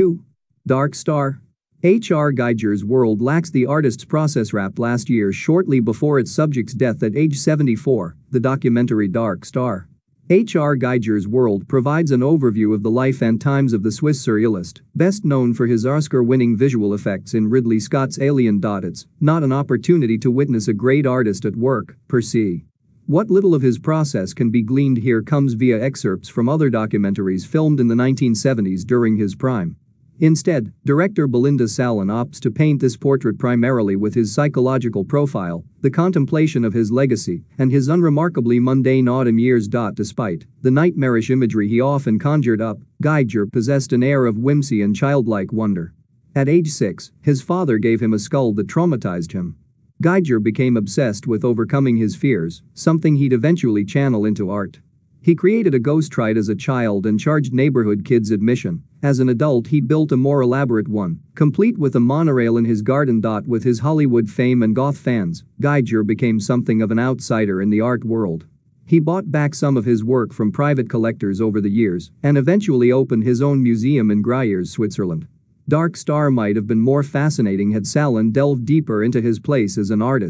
2. Dark Star. H.R. Geiger's world lacks the artist's process wrapped last year shortly before its subject's death at age 74, the documentary Dark Star. H.R. Geiger's World provides an overview of the life and times of the Swiss surrealist, best known for his Oscar winning visual effects in Ridley Scott's Alien. It's not an opportunity to witness a great artist at work, per se. What little of his process can be gleaned here comes via excerpts from other documentaries filmed in the 1970s during his prime. Instead, director Belinda Salin opts to paint this portrait primarily with his psychological profile, the contemplation of his legacy, and his unremarkably mundane autumn years. Despite the nightmarish imagery he often conjured up, Geiger possessed an air of whimsy and childlike wonder. At age six, his father gave him a skull that traumatized him. Geiger became obsessed with overcoming his fears, something he'd eventually channel into art. He created a ghost ride as a child and charged neighborhood kids admission, as an adult he built a more elaborate one, complete with a monorail in his garden. With his Hollywood fame and goth fans, Geiger became something of an outsider in the art world. He bought back some of his work from private collectors over the years and eventually opened his own museum in Gruyers, Switzerland. Dark Star might have been more fascinating had Salin delved deeper into his place as an artist.